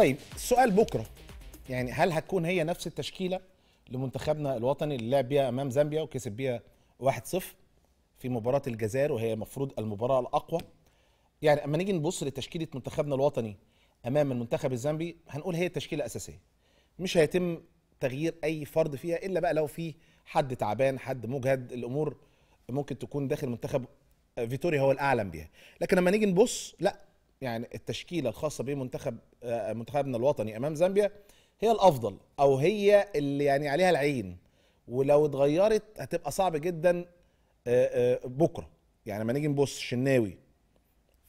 طيب السؤال بكره يعني هل هتكون هي نفس التشكيله لمنتخبنا الوطني اللي لعب بيها امام زامبيا وكسب بيها 1-0 في مباراه الجزائر وهي المفروض المباراه الاقوى يعني اما نيجي نبص لتشكيله منتخبنا الوطني امام المنتخب الزامبي هنقول هي التشكيله الاساسيه مش هيتم تغيير اي فرد فيها الا بقى لو في حد تعبان حد مجهد الامور ممكن تكون داخل منتخب فيتوريا هو الاعلم بيها لكن لما نيجي نبص لا يعني التشكيله الخاصه بمنتخب آه، منتخبنا الوطني امام زامبيا هي الافضل او هي اللي يعني عليها العين ولو اتغيرت هتبقى صعب جدا آه، آه، بكره يعني لما نيجي نبص شناوي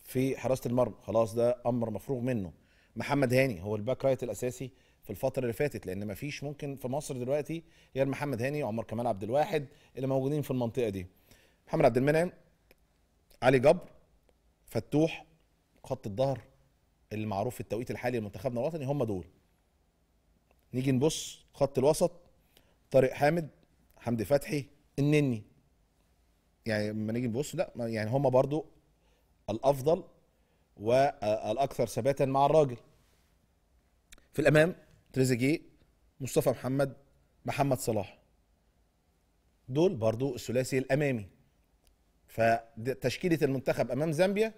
في حراسه المرمى خلاص ده امر مفروغ منه محمد هاني هو الباك رايت الاساسي في الفتره اللي فاتت لان ما فيش ممكن في مصر دلوقتي غير محمد هاني وعمر كمال عبد الواحد اللي موجودين في المنطقه دي محمد عبد المنعم علي جبر فتوح خط الظهر المعروف في التوقيت الحالي لمنتخبنا الوطني هم دول نيجي نبص خط الوسط طارق حامد حمدي فتحي النني يعني لما نيجي نبص لا يعني هم برضو الافضل والاكثر ثباتا مع الراجل في الامام تريزيجيه مصطفى محمد محمد صلاح دول برضو الثلاثي الامامي فتشكيله المنتخب امام زامبيا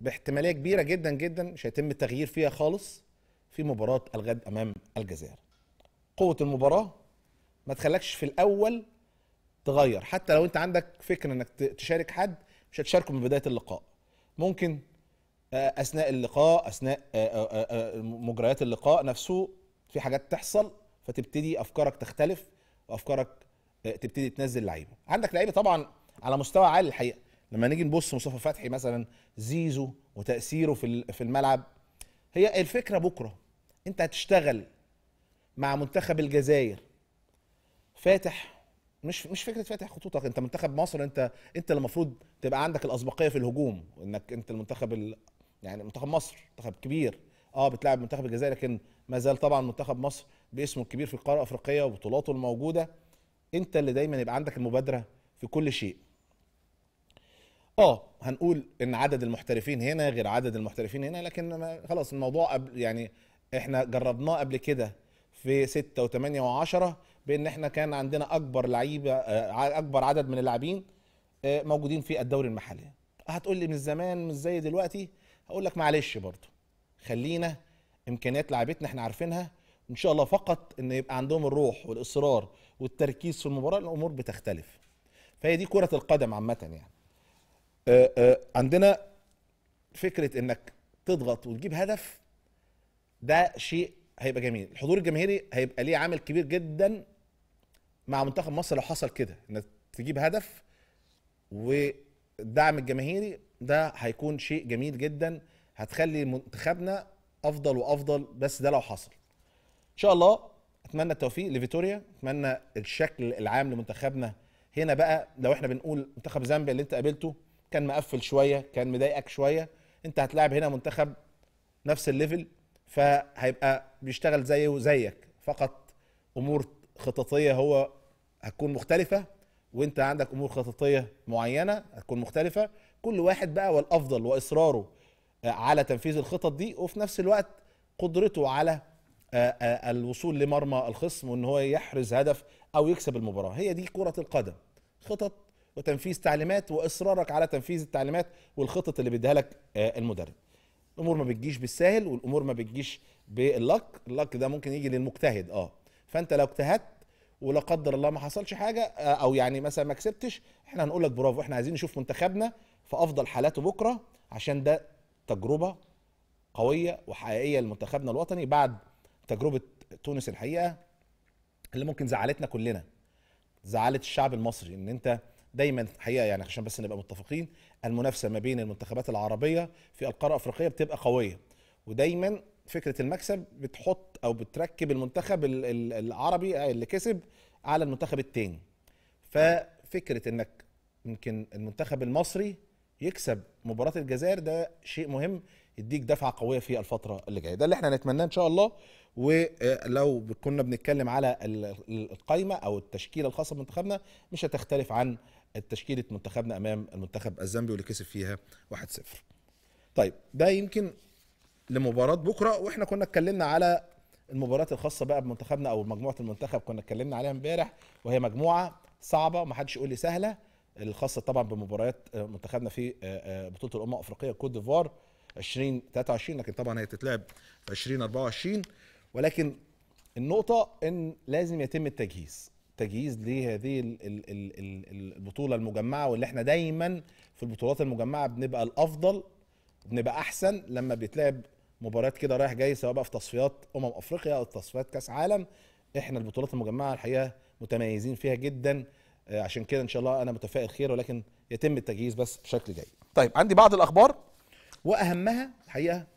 باحتماليه كبيره جدا جدا مش هيتم التغيير فيها خالص في مباراه الغد امام الجزائر. قوه المباراه ما تخلكش في الاول تغير حتى لو انت عندك فكره انك تشارك حد مش هتشاركه من بدايه اللقاء. ممكن آه، اثناء اللقاء اثناء آه، آه، مجريات اللقاء نفسه في حاجات تحصل فتبتدي افكارك تختلف وافكارك تبتدي تنزل لعيبه. عندك لعيبه طبعا على مستوى عالي الحقيقه لما نيجي نبص مصطفى فتحي مثلا زيزو وتاثيره في في الملعب هي الفكره بكره انت هتشتغل مع منتخب الجزائر فاتح مش مش فكره فاتح خطوطك انت منتخب مصر انت انت اللي المفروض تبقى عندك الاسبقيه في الهجوم انك انت المنتخب ال... يعني منتخب مصر منتخب كبير اه بتلاعب منتخب الجزائر لكن ما زال طبعا منتخب مصر باسمه الكبير في القاره الافريقيه وبطولاته الموجوده انت اللي دايما يبقى عندك المبادره في كل شيء اه هنقول ان عدد المحترفين هنا غير عدد المحترفين هنا لكن خلاص الموضوع قبل يعني احنا جربناه قبل كده في 6 و8 و10 بان احنا كان عندنا اكبر لعيبه آه، اكبر عدد من اللاعبين آه، موجودين في الدوري المحلي هتقول لي من زمان مش زي دلوقتي هقول لك معلش برضه خلينا امكانيات لعيبتنا احنا عارفينها ان شاء الله فقط ان يبقى عندهم الروح والاصرار والتركيز في المباراه الامور بتختلف فهي دي كره القدم عامه يعني آه، آه، عندنا فكره انك تضغط وتجيب هدف ده شيء هيبقى جميل الحضور الجماهيري هيبقى ليه عامل كبير جدا مع منتخب مصر لو حصل كده انك تجيب هدف والدعم الجماهيري ده هيكون شيء جميل جدا هتخلي منتخبنا افضل وافضل بس ده لو حصل ان شاء الله اتمنى التوفيق لفيتوريا اتمنى الشكل العام لمنتخبنا هنا بقى لو احنا بنقول منتخب زامبيا اللي انت قابلته كان مقفل شويه كان مضايقك شويه انت هتلاعب هنا منتخب نفس الليفل فهيبقى بيشتغل زيه وزيك فقط امور خططيه هو هتكون مختلفه وانت عندك امور خططيه معينه هتكون مختلفه كل واحد بقى والافضل واصراره آه، على تنفيذ الخطط دي وفي نفس الوقت قدرته على آه، آه، الوصول لمرمى الخصم وان هو يحرز هدف او يكسب المباراه هي دي كره القدم خطط وتنفيذ تعليمات واصرارك على تنفيذ التعليمات والخطط اللي بيديها لك آه، المدرب الامور ما بتجيش بالسهل والامور ما بتجيش باللك اللك ده ممكن يجي للمجتهد اه فانت لو اجتهدت ولا قدر الله ما حصلش حاجه آه، او يعني مثلا ما كسبتش احنا هنقول لك برافو احنا عايزين نشوف منتخبنا في افضل حالاته بكره عشان ده تجربه قويه وحقيقيه لمنتخبنا الوطني بعد تجربه تونس الحقيقه اللي ممكن زعلتنا كلنا زعلت الشعب المصري ان انت دايما حقيقه يعني عشان بس نبقى متفقين المنافسه ما بين المنتخبات العربيه في القاره الافريقيه بتبقى قويه ودايما فكره المكسب بتحط او بتركب المنتخب العربي اللي كسب على المنتخب الثاني ففكره انك يمكن المنتخب المصري يكسب مباراه الجزائر ده شيء مهم يديك دفعه قويه في الفتره اللي جايه ده اللي احنا نتمناه ان شاء الله ولو كنا بنتكلم على القائمه او التشكيله الخاصه بمنتخبنا مش هتختلف عن تشكيله منتخبنا امام المنتخب الزامبي واللي كسب فيها 1-0. طيب ده يمكن لمباراه بكره واحنا كنا اتكلمنا على المباريات الخاصه بقى بمنتخبنا او مجموعه المنتخب كنا اتكلمنا عليها امبارح وهي مجموعه صعبه ومحدش يقول لي سهله الخاصه طبعا بمباريات آه، منتخبنا في آه، آه، بطوله الامم الافريقيه كوت ديفوار 2023 لكن طبعا هي تتلعب في 2024 ولكن النقطة ان لازم يتم التجهيز تجهيز لهذه البطولة المجمعة واللي احنا دايما في البطولات المجمعة بنبقى الافضل بنبقى احسن لما بيتلعب مباريات كده رايح جاي سواء بقى في تصفيات امم افريقيا او تصفيات كاس عالم احنا البطولات المجمعة الحقيقة متميزين فيها جدا آه، عشان كده ان شاء الله انا متفائل خير ولكن يتم التجهيز بس بشكل جيد طيب عندي بعض الاخبار واهمها الحقيقه